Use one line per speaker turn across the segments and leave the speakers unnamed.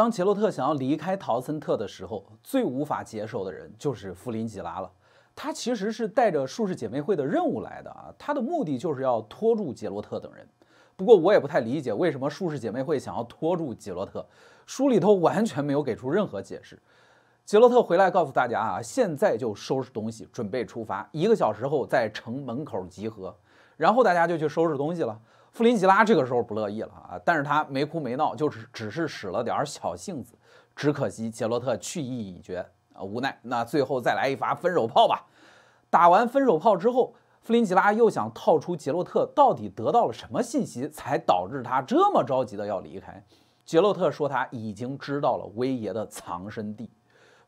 当杰洛特想要离开陶森特的时候，最无法接受的人就是弗林吉拉了。他其实是带着术士姐妹会的任务来的啊，他的目的就是要拖住杰洛特等人。不过我也不太理解为什么术士姐妹会想要拖住杰洛特，书里头完全没有给出任何解释。杰洛特回来告诉大家啊，现在就收拾东西，准备出发，一个小时后在城门口集合。然后大家就去收拾东西了。弗林吉拉这个时候不乐意了啊，但是他没哭没闹，就是只是使了点小性子。只可惜杰洛特去意已决啊，无奈，那最后再来一发分手炮吧。打完分手炮之后，弗林吉拉又想套出杰洛特到底得到了什么信息，才导致他这么着急的要离开。杰洛特说他已经知道了威爷的藏身地。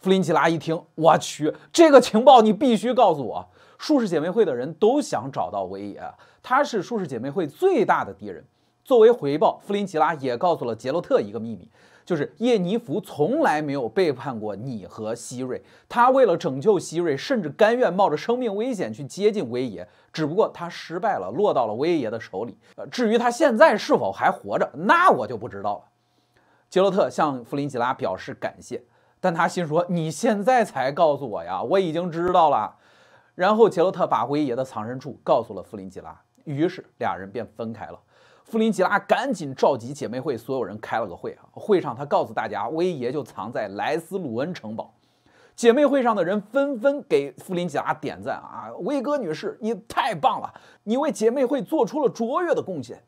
弗林吉拉一听，我去，这个情报你必须告诉我。术士姐妹会的人都想找到维也，他是术士姐妹会最大的敌人。作为回报，弗林吉拉也告诉了杰洛特一个秘密，就是叶尼弗从来没有背叛过你和希瑞。他为了拯救希瑞，甚至甘愿冒着生命危险去接近威爷，只不过他失败了，落到了威爷的手里。呃，至于他现在是否还活着，那我就不知道了。杰洛特向弗林吉拉表示感谢。但他心说：“你现在才告诉我呀，我已经知道了。”然后杰洛特把威爷的藏身处告诉了弗林吉拉，于是俩人便分开了。弗林吉拉赶紧召集姐妹会所有人开了个会啊，会上他告诉大家，威爷就藏在莱斯鲁恩城堡。姐妹会上的人纷纷给弗林吉拉点赞啊，威哥女士，你太棒了，你为姐妹会做出了卓越的贡献。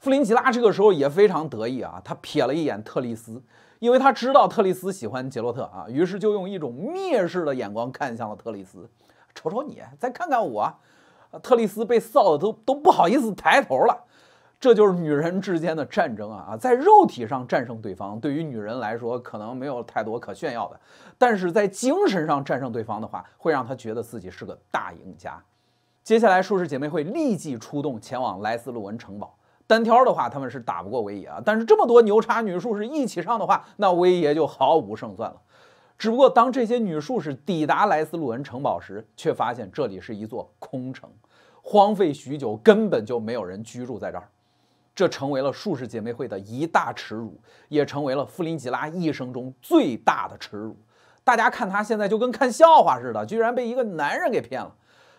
弗林吉拉这个时候也非常得意啊，他瞥了一眼特丽斯。因为他知道特丽斯喜欢杰洛特啊，于是就用一种蔑视的眼光看向了特丽斯，瞅瞅你，再看看我，特丽斯被臊的都都不好意思抬头了。这就是女人之间的战争啊啊，在肉体上战胜对方，对于女人来说可能没有太多可炫耀的，但是在精神上战胜对方的话，会让她觉得自己是个大赢家。接下来，术士姐妹会立即出动前往莱斯鲁文城堡。单挑的话，他们是打不过威爷啊。但是这么多牛叉女术士一起上的话，那威爷就毫无胜算了。只不过当这些女术士抵达莱斯路恩城堡时，却发现这里是一座空城，荒废许久，根本就没有人居住在这儿。这成为了术士姐妹会的一大耻辱，也成为了弗林吉拉一生中最大的耻辱。大家看她现在就跟看笑话似的，居然被一个男人给骗了。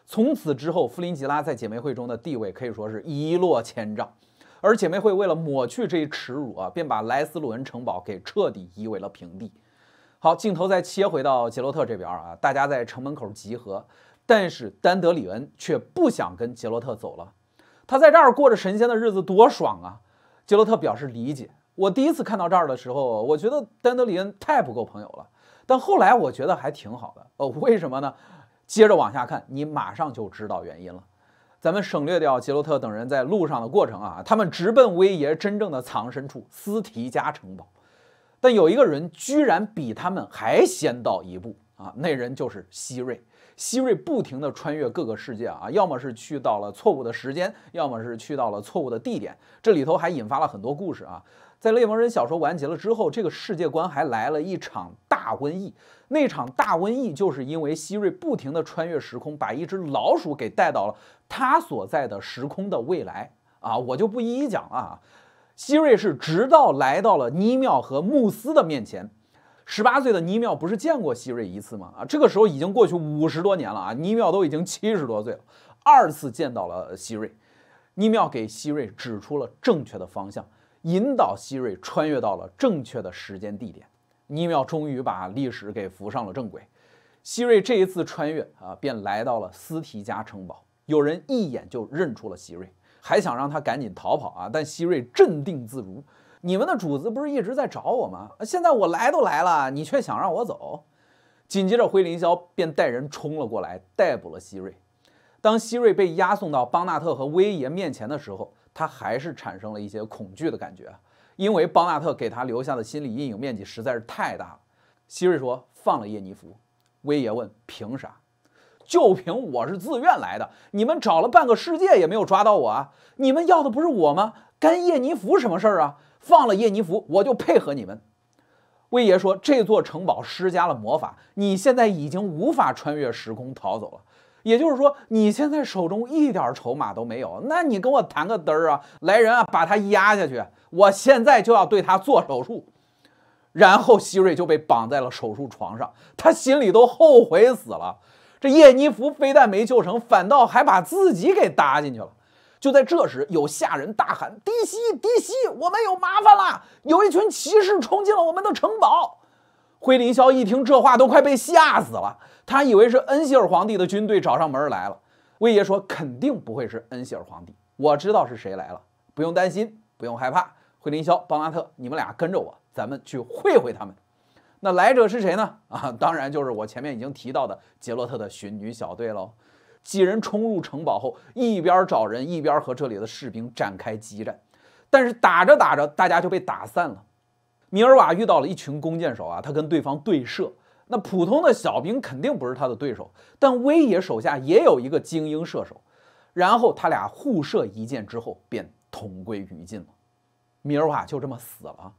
从此之后，弗林吉拉在姐妹会中的地位可以说是一落千丈。而姐妹会为了抹去这一耻辱啊，便把莱斯鲁恩城堡给彻底夷为了平地。好，镜头再切回到杰洛特这边啊，大家在城门口集合，但是丹德里恩却不想跟杰洛特走了。他在这儿过着神仙的日子，多爽啊！杰洛特表示理解。我第一次看到这儿的时候，我觉得丹德里恩太不够朋友了，但后来我觉得还挺好的。哦，为什么呢？接着往下看，你马上就知道原因了。咱们省略掉杰洛特等人在路上的过程啊，他们直奔威爷真正的藏身处斯提加城堡。但有一个人居然比他们还先到一步啊，那人就是希瑞。希瑞不停地穿越各个世界啊，要么是去到了错误的时间，要么是去到了错误的地点。这里头还引发了很多故事啊。在《猎魔人小说完结了之后，这个世界观还来了一场大瘟疫。那场大瘟疫就是因为希瑞不停地穿越时空，把一只老鼠给带到了。他所在的时空的未来啊，我就不一一讲了啊。希瑞是直到来到了尼妙和穆斯的面前。十八岁的尼妙不是见过希瑞一次吗？啊，这个时候已经过去五十多年了啊，尼妙都已经七十多岁了。二次见到了希瑞，尼妙给希瑞指出了正确的方向，引导希瑞穿越到了正确的时间地点。尼妙终于把历史给扶上了正轨。希瑞这一次穿越啊，便来到了斯提加城堡。有人一眼就认出了希瑞，还想让他赶紧逃跑啊！但希瑞镇定自如。你们的主子不是一直在找我吗？现在我来都来了，你却想让我走？紧接着，灰林霄便带人冲了过来，逮捕了希瑞。当希瑞被押送到邦纳特和威爷面前的时候，他还是产生了一些恐惧的感觉，因为邦纳特给他留下的心理阴影面积实在是太大了。希瑞说：“放了叶尼弗。”威爷问：“凭啥？”就凭我是自愿来的，你们找了半个世界也没有抓到我啊！你们要的不是我吗？干叶尼福什么事儿啊？放了叶尼福，我就配合你们。威爷说这座城堡施加了魔法，你现在已经无法穿越时空逃走了。也就是说，你现在手中一点筹码都没有。那你跟我谈个嘚儿啊！来人啊，把他压下去！我现在就要对他做手术。然后希瑞就被绑在了手术床上，他心里都后悔死了。这叶尼弗非但没救成，反倒还把自己给搭进去了。就在这时，有下人大喊：“迪西，迪西，我们有麻烦了！有一群骑士冲进了我们的城堡。”灰林霄一听这话，都快被吓死了。他以为是恩希尔皇帝的军队找上门来了。魏爷说：“肯定不会是恩希尔皇帝，我知道是谁来了，不用担心，不用害怕。”灰林霄、邦拉特，你们俩跟着我，咱们去会会他们。那来者是谁呢？啊，当然就是我前面已经提到的杰洛特的寻女小队喽。几人冲入城堡后，一边找人，一边和这里的士兵展开激战。但是打着打着，大家就被打散了。米尔瓦遇到了一群弓箭手啊，他跟对方对射。那普通的小兵肯定不是他的对手，但威爷手下也有一个精英射手。然后他俩互射一箭之后，便同归于尽了。米尔瓦就这么死了。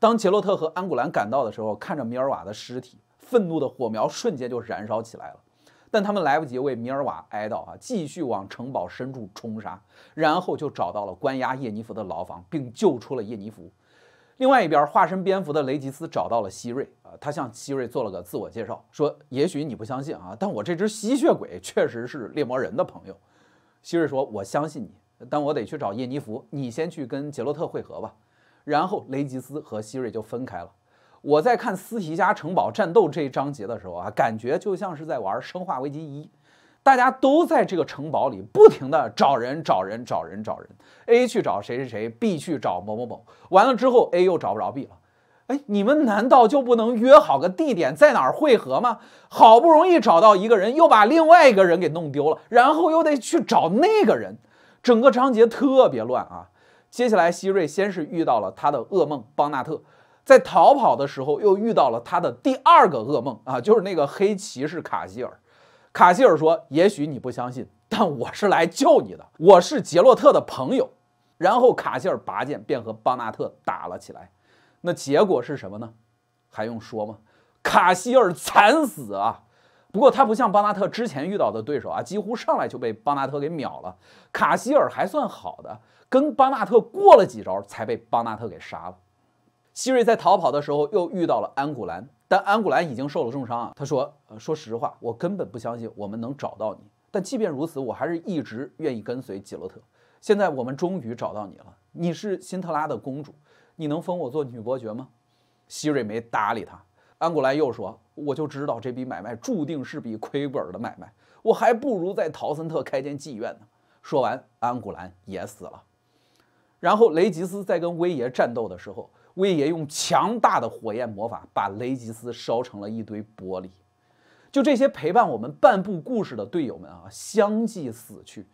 当杰洛特和安古兰赶到的时候，看着米尔瓦的尸体，愤怒的火苗瞬间就燃烧起来了。但他们来不及为米尔瓦哀悼啊，继续往城堡深处冲杀，然后就找到了关押叶尼弗的牢房，并救出了叶尼弗。另外一边，化身蝙蝠的雷吉斯找到了希瑞啊，他向希瑞做了个自我介绍，说：“也许你不相信啊，但我这只吸血鬼确实是猎魔人的朋友。”希瑞说：“我相信你，但我得去找叶尼弗，你先去跟杰洛特会合吧。”然后雷吉斯和希瑞就分开了。我在看斯提加城堡战斗这一章节的时候啊，感觉就像是在玩《生化危机一》，大家都在这个城堡里不停地找人找人找人找人。A 去找谁谁谁，B 去找某某某，完了之后 A 又找不着 B 了。哎，你们难道就不能约好个地点，在哪儿汇合吗？好不容易找到一个人，又把另外一个人给弄丢了，然后又得去找那个人，整个章节特别乱啊。接下来，希瑞先是遇到了他的噩梦邦纳特，在逃跑的时候又遇到了他的第二个噩梦啊，就是那个黑骑士卡希尔。卡希尔说：“也许你不相信，但我是来救你的，我是杰洛特的朋友。”然后卡希尔拔剑便和邦纳特打了起来。那结果是什么呢？还用说吗？卡希尔惨死啊！不过他不像邦纳特之前遇到的对手啊，几乎上来就被邦纳特给秒了。卡希尔还算好的，跟邦纳特过了几招才被邦纳特给杀了。希瑞在逃跑的时候又遇到了安古兰，但安古兰已经受了重伤啊。他说：“说实话，我根本不相信我们能找到你。但即便如此，我还是一直愿意跟随吉洛特。现在我们终于找到你了，你是辛特拉的公主，你能封我做女伯爵吗？”希瑞没搭理他。安古兰又说：“我就知道这笔买卖注定是笔亏本的买卖，我还不如在陶森特开间妓院呢。”说完，安古兰也死了。然后雷吉斯在跟威爷战斗的时候，威爷用强大的火焰魔法把雷吉斯烧成了一堆玻璃。就这些陪伴我们半部故事的队友们啊，相继死去。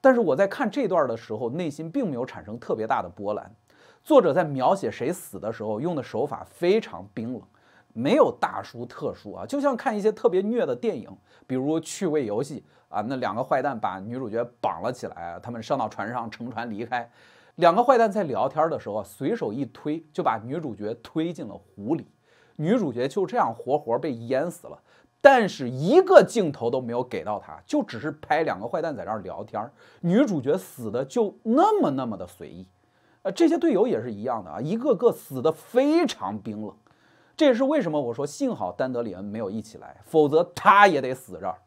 但是我在看这段的时候，内心并没有产生特别大的波澜。作者在描写谁死的时候，用的手法非常冰冷。没有大书特书啊，就像看一些特别虐的电影，比如《趣味游戏》啊，那两个坏蛋把女主角绑了起来，他们上到船上，乘船离开。两个坏蛋在聊天的时候，随手一推就把女主角推进了湖里，女主角就这样活活被淹死了。但是一个镜头都没有给到她，就只是拍两个坏蛋在这儿聊天。女主角死的就那么那么的随意，呃，这些队友也是一样的啊，一个个死的非常冰冷。这也是为什么我说幸好丹德里恩没有一起来，否则他也得死这儿。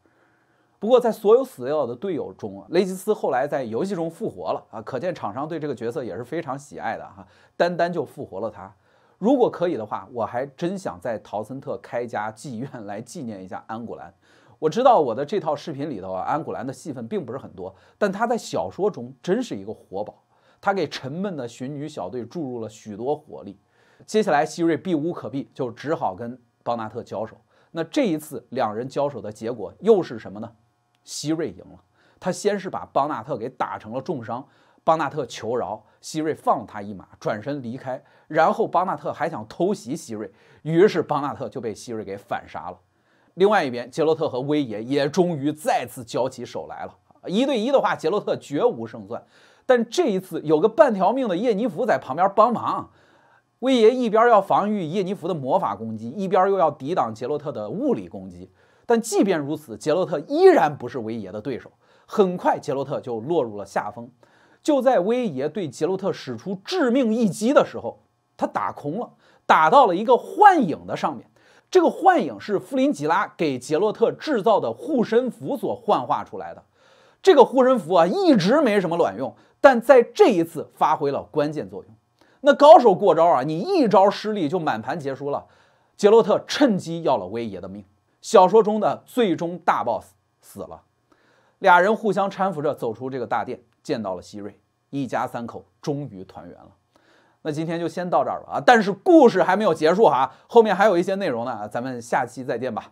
不过，在所有死掉的队友中，雷吉斯后来在游戏中复活了啊，可见厂商对这个角色也是非常喜爱的哈。单单就复活了他，如果可以的话，我还真想在陶森特开家妓院来纪念一下安古兰。我知道我的这套视频里头啊，安古兰的戏份并不是很多，但他在小说中真是一个活宝，他给沉闷的巡女小队注入了许多活力。接下来，希瑞避无可避，就只好跟邦纳特交手。那这一次两人交手的结果又是什么呢？希瑞赢了。他先是把邦纳特给打成了重伤，邦纳特求饶，希瑞放他一马，转身离开。然后邦纳特还想偷袭希瑞，于是邦纳特就被希瑞给反杀了。另外一边，杰洛特和威爷也终于再次交起手来了。一对一的话，杰洛特绝无胜算，但这一次有个半条命的叶尼弗在旁边帮忙。威爷一边要防御叶尼弗的魔法攻击，一边又要抵挡杰洛特的物理攻击。但即便如此，杰洛特依然不是威爷的对手。很快，杰洛特就落入了下风。就在威爷对杰洛特使出致命一击的时候，他打空了，打到了一个幻影的上面。这个幻影是弗林吉拉给杰洛特制造的护身符所幻化出来的。这个护身符啊，一直没什么卵用，但在这一次发挥了关键作用。那高手过招啊，你一招失利就满盘皆输了。杰洛特趁机要了威爷的命。小说中的最终大 boss 死了，俩人互相搀扶着走出这个大殿，见到了希瑞，一家三口终于团圆了。那今天就先到这儿了啊，但是故事还没有结束哈，后面还有一些内容呢，咱们下期再见吧。